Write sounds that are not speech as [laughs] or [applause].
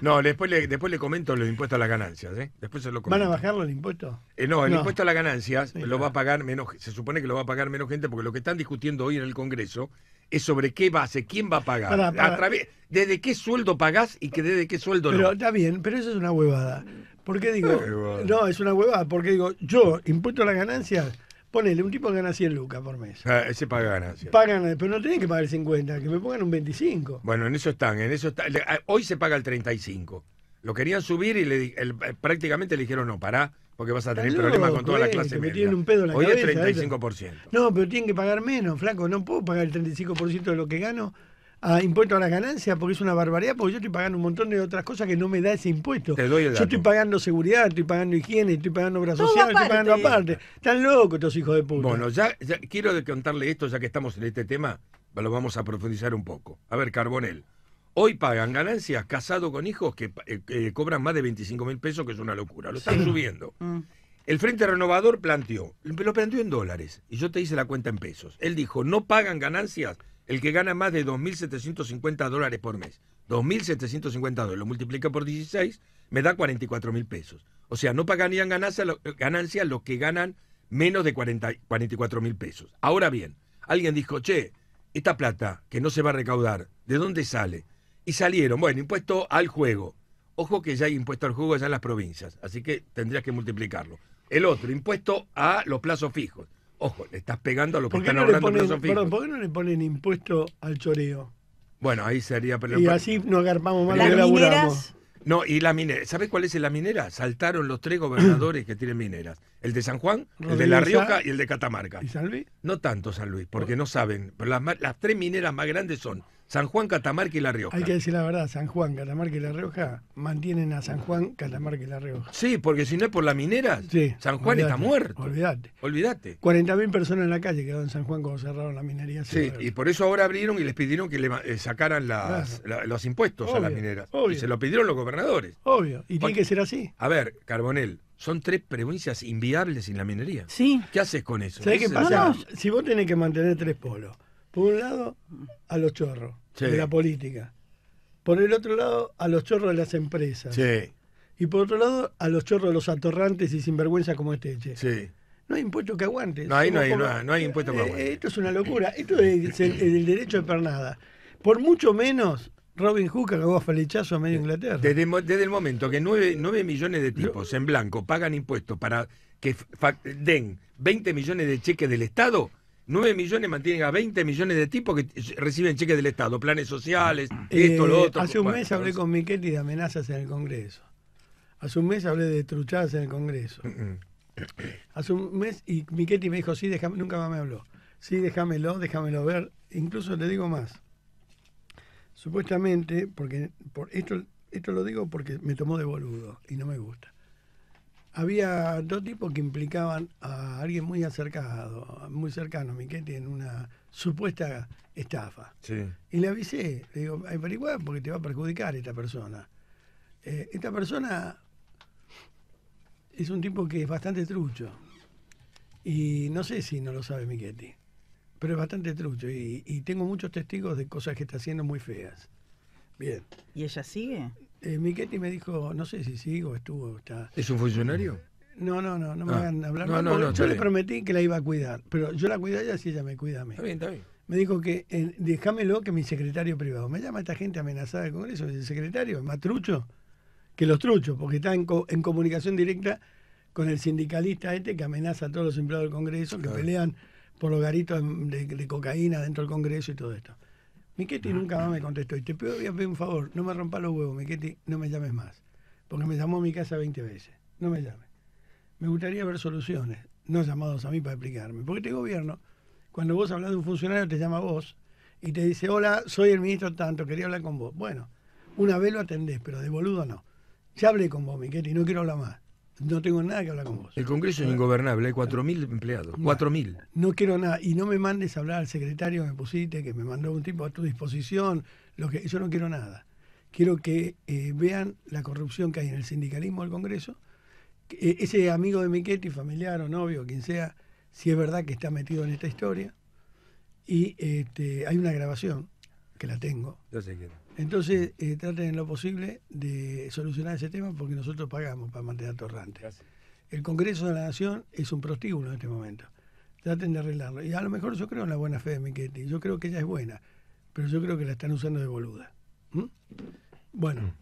No, después le, después le comento los impuestos a las ganancias. ¿eh? Después lo ¿Van a bajar los impuestos? Eh, no, el impuesto a las ganancias lo va a pagar menos, se supone que lo va a pagar menos gente porque lo que están discutiendo hoy en el Congreso es sobre qué base, quién va a pagar. A desde qué sueldo pagás y que desde qué sueldo no. Pero está bien, pero eso es una huevada. digo, [laughs] no, es una huevada, porque digo, yo, impuesto a las ganancias, Ponele, un tipo gana 100 lucas por mes. Ah, ese paga ganancias. Pagan, pero no tienen que pagar el 50, que me pongan un 25. Bueno, en eso están, en eso están. Ah, hoy se paga el 35. Lo querían subir y le, eh, prácticamente le dijeron, no, pará, porque vas a tener problemas con toda la clase media. Me un pedo la Hoy es 35%. No, pero tienen que pagar menos, flaco. No puedo pagar el 35% de lo que gano a impuesto a la ganancia porque es una barbaridad, porque yo estoy pagando un montón de otras cosas que no me da ese impuesto. yo estoy pagando seguridad, estoy pagando higiene, estoy pagando obra social, estoy pagando aparte. Están locos estos hijos de puta. Bueno, ya, quiero contarle esto, ya que estamos en este tema, lo vamos a profundizar un poco. A ver, Carbonel. Hoy pagan ganancias casado con hijos que eh, eh, cobran más de 25 mil pesos, que es una locura. Lo están subiendo. Mm. El Frente Renovador planteó, lo planteó en dólares, y yo te hice la cuenta en pesos. Él dijo, no pagan ganancias el que gana más de 2.750 dólares por mes. 2.750 dólares, lo multiplica por 16, me da 44.000 mil pesos. O sea, no pagarían ganancia, los que ganan menos de 44.000 mil pesos. Ahora bien, alguien dijo, che, esta plata que no se va a recaudar, ¿de dónde sale? Y salieron, bueno, impuesto al juego. Ojo que ya hay impuesto al juego allá en las provincias, así que tendrías que multiplicarlo. El otro, impuesto a los plazos fijos. Ojo, estás pegando a lo que están no hablando ¿Por qué no le ponen impuesto al choreo? Bueno, ahí sería... Pero y así nos agarramos más las mineras. No, y la minera. ¿Sabes cuál es la minera? Saltaron los tres gobernadores que tienen mineras. El de San Juan, el de La Rioja y el de Catamarca. ¿Y San Luis? No tanto San Luis, porque no, saben. Pero las, tres mineras más grandes son San Juan, Catamarca y La Rioja. Hay que decir la verdad, San Juan, Catamarca y La Rioja mantienen a San Juan, Catamarca y La Rioja. Sí, porque si no es por las mineras, San Juan está muerto. Olvídate. Olvídate. 40.000 personas en la calle quedaron en San Juan cuando cerraron la minería. Sí, y por eso ahora abrieron y les pidieron que le eh, sacaran las, los impuestos a las mineras. Obvio. Y se lo pidieron los gobernadores. Obvio, y tiene que ser así. A ver, Carbonel, son tres provincias inviables sin la minería. Sí. ¿Qué haces con eso? ¿Sabés qué pasa? Si vos tenés que mantener tres polos, por un lado, a los chorros de la política. Por el otro lado, a los chorros de las empresas. Y por otro lado, a los chorros de los atorrantes y sinvergüenzas como este che. Sí. No hay impuesto que aguante. No, no hay, impuesto que eh, aguante. Esto es una locura. Esto es el, derecho de pernada. Por mucho menos, Robin Hood acabó a flechazo a medio Inglaterra. Desde, el momento que 9, 9, millones de tipos en blanco pagan impuestos para que den 20 millones de cheques del Estado, 9 millones mantienen a 20 millones de tipos que reciben cheques del Estado, planes sociales, eh, esto, lo otro. Hace un mes hablé con Miquetti de amenazas en el Congreso. Hace un mes hablé de truchadas en el Congreso. Mm, mm. Hace un mes y Miquetti me dijo, sí, déjame, nunca más me habló. Sí, déjamelo, déjamelo ver. Incluso le digo más. Supuestamente, porque por esto, esto lo digo porque me tomó de boludo y no me gusta había dos tipos que implicaban a alguien muy acercado, muy cercano a Miquetti en una supuesta estafa. Y le avisé, le digo, averigua porque te va a perjudicar esta persona. Eh, esta persona es un tipo que es bastante trucho. Y no sé si no lo sabe Miquetti, pero es bastante trucho. Y, y tengo muchos testigos de cosas que está haciendo muy feas. Bien. ¿Y ella sigue? eh, Miquetti me dijo, no sé si sigo, estuvo. Está. ¿Es un funcionario? No, no, no, no me van ah. a hablar. yo le prometí que la iba a cuidar, pero yo la cuidé a ella si ella me cuida a mí. Está bien, está bien. Me dijo que eh, déjamelo que mi secretario privado. Me llama esta gente amenazada del Congreso, el secretario, más trucho que los truchos, porque está en, comunicación directa con el sindicalista este que amenaza a todos los empleados del Congreso, que pelean por los garitos de, cocaína dentro del Congreso y todo esto. Miquetti ah. nunca más me contestó. Y te pido un favor, no me rompa los huevos, Miquetti, no me llames más. Porque me llamó a mi casa 20 veces. No me llames. Me gustaría ver soluciones, no llamados a mí para explicarme. Porque este gobierno, cuando vos hablas de un funcionario, te llama a vos y te dice, hola, soy el ministro tanto, quería hablar con vos. Bueno, una vez lo atendés, pero de boludo no. Ya hablé con vos, Miquetti, no quiero hablar más no tengo nada que hablar con vos. El Congreso es ingobernable, hay 4.000 empleados. 4.000. No quiero nada. Y no me mandes a hablar al secretario que pusiste, que me mandó un tipo a tu disposición. Lo que, yo no quiero nada. Quiero que eh, vean la corrupción que hay en el sindicalismo del Congreso. Eh, ese amigo de Miquetti, familiar o novio, quien sea, si es verdad que está metido en esta historia. Y este, hay una grabación, que la tengo. Yo sé que entonces, eh, traten en lo posible de solucionar ese tema porque nosotros pagamos para mantener a Torrante. El Congreso de la Nación es un prostíbulo en este momento. Traten de arreglarlo. Y a lo mejor yo creo en la buena fe de Miquetti. Yo creo que ella es buena, pero yo creo que la están usando de boluda. ¿Mm? Bueno, mm.